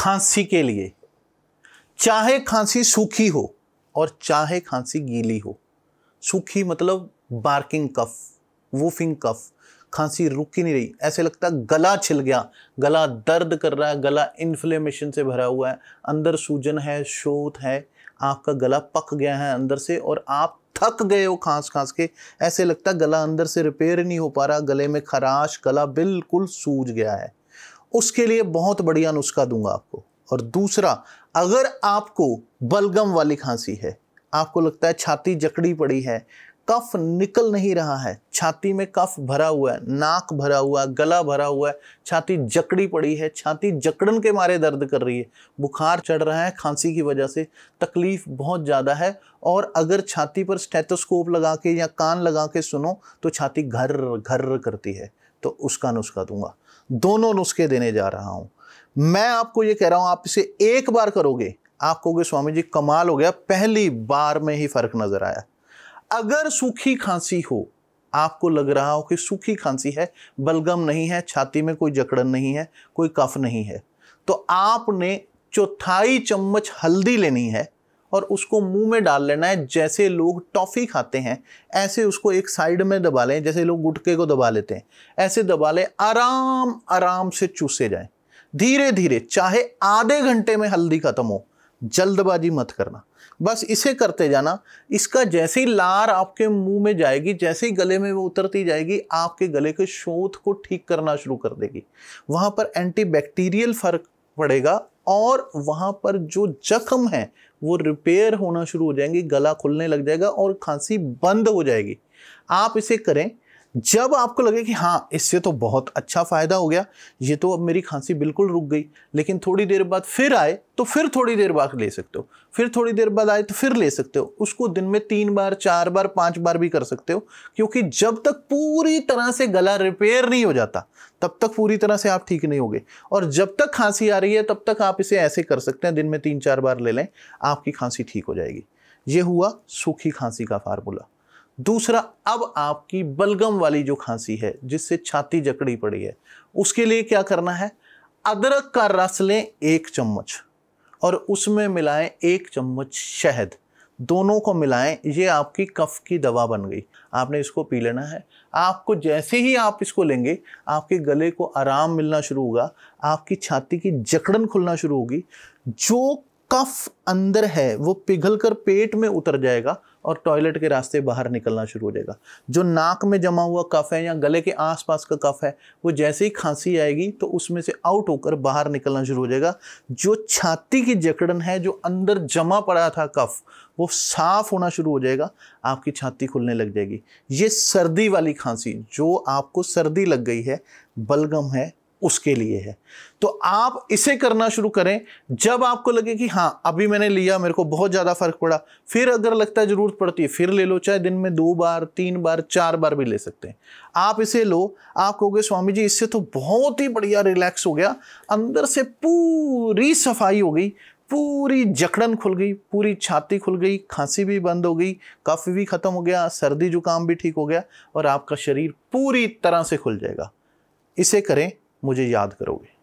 खांसी के लिए चाहे खांसी सूखी हो और चाहे खांसी गीली हो सूखी मतलब बार्किंग कफ वूफिंग कफ खांसी रुक ही नहीं रही ऐसे लगता गला छिल गया गला दर्द कर रहा है गला इन्फ्लेमेशन से भरा हुआ है अंदर सूजन है शोथ है आपका गला पक गया है अंदर से और आप थक गए हो खांस खांस के ऐसे लगता गला अंदर से रिपेयर नहीं हो पा रहा गले में खराश गला बिल्कुल सूज गया है उसके लिए बहुत बढ़िया नुस्खा दूंगा आपको और दूसरा अगर आपको बलगम वाली खांसी है आपको लगता है छाती जकड़ी पड़ी है कफ निकल नहीं रहा है छाती में कफ भरा हुआ है नाक भरा हुआ है गला भरा हुआ है छाती जकड़ी पड़ी है छाती जकड़न के मारे दर्द कर रही है बुखार चढ़ रहा है खांसी की वजह से तकलीफ बहुत ज़्यादा है और अगर छाती पर स्टेथोस्कोप लगा के या कान लगा के सुनो तो छाती घर घर करती है तो उसका नुस्खा दूंगा दोनों नुस्खे देने जा रहा हूँ मैं आपको ये कह रहा हूँ आप इसे एक बार करोगे आप कहोगे स्वामी जी कमाल हो गया पहली बार में ही फर्क नज़र आया अगर सूखी खांसी हो आपको लग रहा हो कि सूखी खांसी है बलगम नहीं है छाती में कोई जकड़न नहीं है कोई कफ नहीं है तो आपने चौथाई चम्मच हल्दी लेनी है और उसको मुंह में डाल लेना है जैसे लोग टॉफ़ी खाते हैं ऐसे उसको एक साइड में दबा लें जैसे लोग गुटके को दबा लेते हैं ऐसे दबा लें आराम आराम से चूसे जाएं धीरे धीरे चाहे आधे घंटे में हल्दी ख़त्म हो जल्दबाजी मत करना बस इसे करते जाना इसका जैसे ही लार आपके मुंह में जाएगी जैसे ही गले में वो उतरती जाएगी आपके गले के शोध को ठीक करना शुरू कर देगी वहाँ पर एंटीबैक्टीरियल फ़र्क पड़ेगा और वहाँ पर जो जख्म है वो रिपेयर होना शुरू हो जाएंगे गला खुलने लग जाएगा और खांसी बंद हो जाएगी आप इसे करें जब आपको लगे कि हाँ इससे तो बहुत अच्छा फ़ायदा हो गया ये तो अब मेरी खांसी बिल्कुल रुक गई लेकिन थोड़ी देर बाद फिर आए तो फिर थोड़ी देर बाद ले सकते हो फिर थोड़ी देर बाद आए तो फिर ले सकते हो उसको दिन में तीन बार चार बार पाँच बार भी कर सकते हो क्योंकि जब तक पूरी तरह से गला रिपेयर नहीं हो जाता तब तक पूरी तरह से आप ठीक नहीं होगे और जब तक खांसी आ रही है तब तक आप इसे ऐसे कर सकते हैं दिन में तीन चार बार ले लें आपकी खांसी ठीक हो जाएगी ये हुआ सूखी खांसी का फार्मूला दूसरा अब आपकी बलगम वाली जो खांसी है जिससे छाती जकड़ी पड़ी है उसके लिए क्या करना है अदरक का रस लें एक चम्मच और उसमें मिलाएं एक चम्मच शहद दोनों को मिलाएं ये आपकी कफ की दवा बन गई आपने इसको पी लेना है आपको जैसे ही आप इसको लेंगे आपके गले को आराम मिलना शुरू होगा आपकी छाती की जकड़न खुलना शुरू होगी जो कफ अंदर है वो पिघल कर पेट में उतर जाएगा और टॉयलेट के रास्ते बाहर निकलना शुरू हो जाएगा जो नाक में जमा हुआ कफ है या गले के आसपास का कफ है वो जैसे ही खांसी आएगी तो उसमें से आउट होकर बाहर निकलना शुरू हो जाएगा जो छाती की जकड़न है जो अंदर जमा पड़ा था कफ वो साफ होना शुरू हो जाएगा आपकी छाती खुलने लग जाएगी ये सर्दी वाली खांसी जो आपको सर्दी लग गई है बलगम है उसके लिए है तो आप इसे करना शुरू करें जब आपको लगे कि हाँ अभी मैंने लिया मेरे को बहुत ज़्यादा फर्क पड़ा फिर अगर लगता है ज़रूरत पड़ती है फिर ले लो चाहे दिन में दो बार तीन बार चार बार भी ले सकते हैं आप इसे लो आप कहोगे स्वामी जी इससे तो बहुत ही बढ़िया रिलैक्स हो गया अंदर से पूरी सफाई हो गई पूरी जकड़न खुल गई पूरी छाती खुल गई खांसी भी बंद हो गई कफ भी ख़त्म हो गया सर्दी जुकाम भी ठीक हो गया और आपका शरीर पूरी तरह से खुल जाएगा इसे करें मुझे याद करोगे